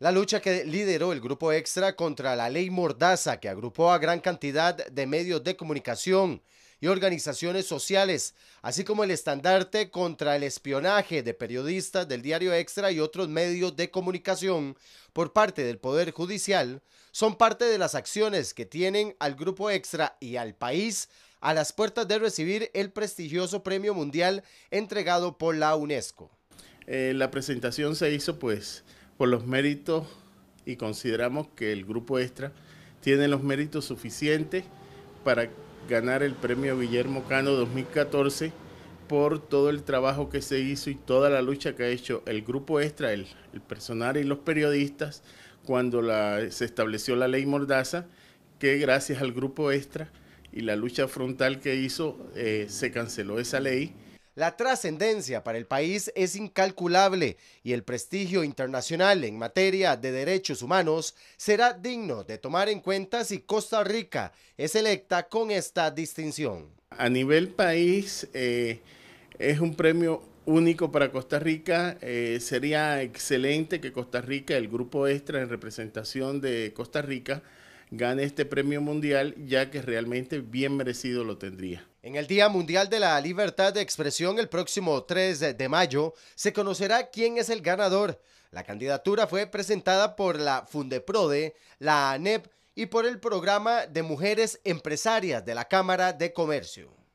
La lucha que lideró el grupo extra contra la ley Mordaza, que agrupó a gran cantidad de medios de comunicación y organizaciones sociales, así como el estandarte contra el espionaje de periodistas del diario Extra y otros medios de comunicación por parte del Poder Judicial, son parte de las acciones que tienen al grupo Extra y al país a las puertas de recibir el prestigioso premio mundial entregado por la UNESCO. Eh, la presentación se hizo pues por los méritos y consideramos que el grupo extra tiene los méritos suficientes para ganar el premio Guillermo Cano 2014 por todo el trabajo que se hizo y toda la lucha que ha hecho el grupo extra, el, personal y los periodistas cuando se estableció la ley Mordaza, que gracias al grupo extra y la lucha frontal que hizo eh, se canceló esa ley la trascendencia para el país es incalculable y el prestigio internacional en materia de derechos humanos será digno de tomar en cuenta si Costa Rica es electa con esta distinción. A nivel país eh, es un premio único para Costa Rica. Eh, sería excelente que Costa Rica, el grupo extra en representación de Costa Rica, gane este premio mundial ya que realmente bien merecido lo tendría. En el Día Mundial de la Libertad de Expresión el próximo 3 de mayo se conocerá quién es el ganador. La candidatura fue presentada por la Fundeprode, la ANEP y por el Programa de Mujeres Empresarias de la Cámara de Comercio.